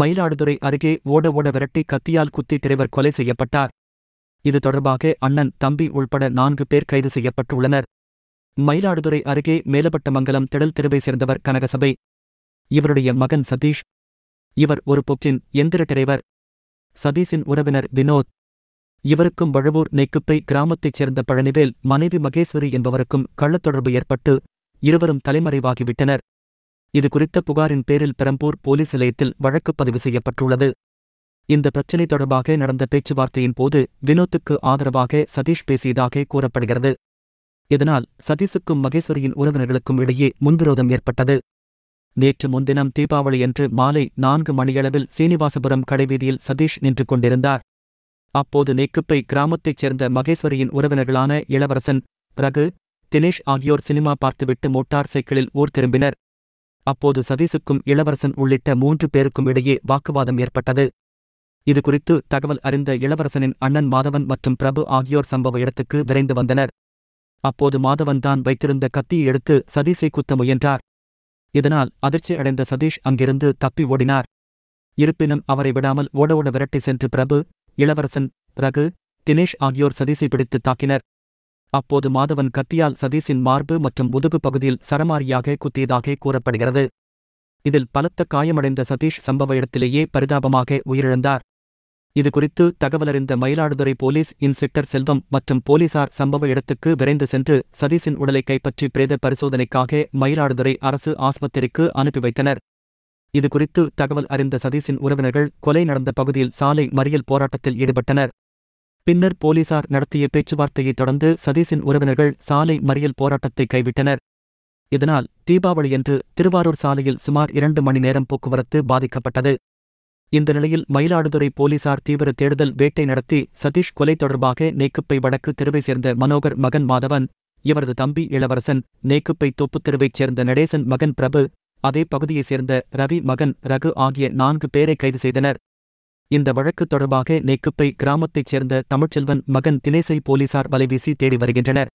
மயிலாடுதுறை அருகே ஓட ஓட விரட்டி கத்தியால் குத்தி டிரைவர் கொலை செய்யப்பட்டார் இது தொடர்பாக அண்ணன் தம்பி உள்பட நான்கு பேர் கைது செய்யப்பட்டுள்ளனர் மயிலாடுதுறை அருகே மேலப்பட்டமங்கலம் திடல் திருவை சேர்ந்தவர் கனகசபை இவருடைய மகன் சதீஷ் இவர் ஒரு பொக்கின் எந்திர டிரைவர் சதீஷின் உறவினர் வினோத் இவருக்கும் வழுவூர் நெக்குப்பை கிராமத்தைச் சேர்ந்த பழனிவேல் மனைவி மகேஸ்வரி என்பவருக்கும் கள்ளத்தொடர்பு ஏற்பட்டு இருவரும் தலைமறைவாகிவிட்டனர் இது குறித்த புகாரின் பேரில் பெரம்பூர் போலீஸ் நிலையத்தில் வழக்கு பதிவு செய்யப்பட்டுள்ளது இந்த பிரச்சினை தொடர்பாக நடந்த பேச்சுவார்த்தையின் போது வினோத்துக்கு ஆதரவாக சதீஷ் பேசியதாக கூறப்படுகிறது இதனால் சதீஷுக்கும் மகேஸ்வரியின் உறவினர்களுக்கும் இடையே முன்விரோதம் ஏற்பட்டது நேற்று முன்தினம் தீபாவளி என்று மாலை நான்கு மணியளவில் சீனிவாசபுரம் கடைவீதியில் சதீஷ் நின்று கொண்டிருந்தார் அப்போது நேக்குப்பை கிராமத்தைச் சேர்ந்த மகேஸ்வரியின் உறவினர்களான இளவரசன் பிரகு தினேஷ் ஆகியோர் சினிமா பார்த்துவிட்டு மோட்டார் சைக்கிளில் ஊர் திரும்பினர் அப்போது சதீசுக்கும் இளவரசன் உள்ளிட்ட மூன்று பேருக்கும் இடையே வாக்குவாதம் ஏற்பட்டது இதுகுறித்து தகவல் அறிந்த இளவரசனின் அண்ணன் மாதவன் மற்றும் பிரபு ஆகியோர் சம்பவ இடத்துக்கு விரைந்து வந்தனர் அப்போது மாதவன் தான் வைத்திருந்த கத்தியை எடுத்து சதீஷை குத்த முயன்றார் இதனால் அதிர்ச்சி அடைந்த சதீஷ் அங்கிருந்து தப்பி ஓடினார் இருப்பினும் அவரை விடாமல் ஓட ஓட விரட்டி சென்று பிரபு இளவரசன் ரகு தினேஷ் ஆகியோர் சதீசை பிடித்து தாக்கினர் அப்போது மாதவன் கத்தியால் சதீஷின் மார்பு மற்றும் முதுகு பகுதியில் சரமாரியாக குத்தியதாக கூறப்படுகிறது இதில் பலத்த காயமடைந்த சதீஷ் சம்பவ இடத்திலேயே பரிதாபமாக உயிரிழந்தார் இதுகுறித்து தகவலறிந்த மயிலாடுதுறை போலீஸ் இன்ஸ்பெக்டர் செல்வம் மற்றும் போலீசார் சம்பவ இடத்துக்கு விரைந்து சென்று சதீஷின் உடலை கைப்பற்றி பிரேத பரிசோதனைக்காக மயிலாடுதுறை அரசு ஆஸ்பத்திரிக்கு அனுப்பி வைத்தனர் இதுகுறித்து தகவல் அறிந்த சதீஷின் உறவினர்கள் கொலை நடந்த பகுதியில் சாலை மறியல் போராட்டத்தில் ஈடுபட்டனர் பின்னர் போலீசார் நடத்திய பேச்சுவார்த்தையைத் தொடர்ந்து சதீஷின் உறவினர்கள் சாலை மறியல் போராட்டத்தை கைவிட்டனர் இதனால் தீபாவளியன்று திருவாரூர் சாலையில் சுமார் இரண்டு மணி நேரம் போக்குவரத்து பாதிக்கப்பட்டது இந்த நிலையில் மயிலாடுதுறை போலீசார் தீவிர தேடுதல் வேட்டை நடத்தி சதீஷ் கொலை தொடர்பாக நேக்குப்பை வடக்கு தெருவை சேர்ந்த மனோகர் மகன் மாதவன் இவரது தம்பி இளவரசன் நேக்குப்பை தொப்பு தெருவைச் சேர்ந்த நடேசன் மகன் பிரபு அதே பகுதியைச் சேர்ந்த ரவி மகன் ரகு ஆகிய நான்கு பேரை கைது செய்தனர் இந்த வழக்கு தொடர்பாக நேக்குப்பை கிராமத்தைச் சேர்ந்த தமிழ்ச்செல்வன் மகன் தினேசை போலீசார் வலைவீசி தேடி வருகின்றனர்